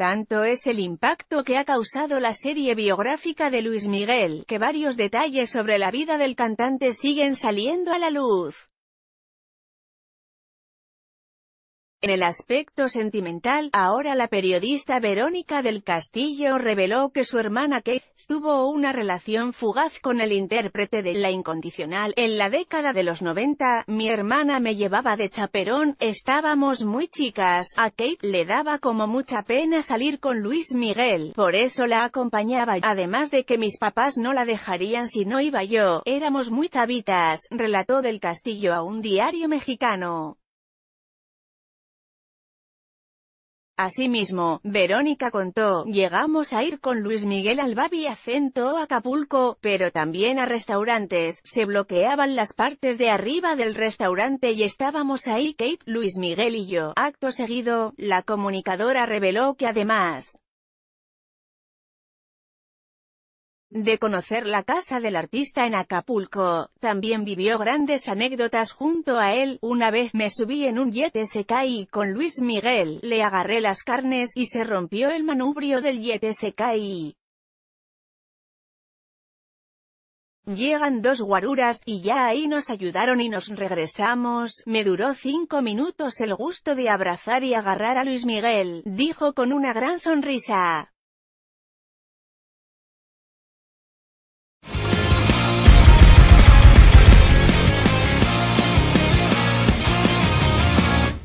Tanto es el impacto que ha causado la serie biográfica de Luis Miguel, que varios detalles sobre la vida del cantante siguen saliendo a la luz. En el aspecto sentimental, ahora la periodista Verónica del Castillo reveló que su hermana Kate tuvo una relación fugaz con el intérprete de La Incondicional. En la década de los 90, mi hermana me llevaba de chaperón, estábamos muy chicas, a Kate le daba como mucha pena salir con Luis Miguel, por eso la acompañaba, además de que mis papás no la dejarían si no iba yo, éramos muy chavitas, relató del Castillo a un diario mexicano. Asimismo, Verónica contó, llegamos a ir con Luis Miguel al Babi a Acapulco, pero también a restaurantes, se bloqueaban las partes de arriba del restaurante y estábamos ahí Kate, Luis Miguel y yo. Acto seguido, la comunicadora reveló que además, de conocer la casa del artista en Acapulco, también vivió grandes anécdotas junto a él, una vez me subí en un jet SKI con Luis Miguel, le agarré las carnes y se rompió el manubrio del jet SKI. Llegan dos guaruras, y ya ahí nos ayudaron y nos regresamos, me duró cinco minutos el gusto de abrazar y agarrar a Luis Miguel, dijo con una gran sonrisa.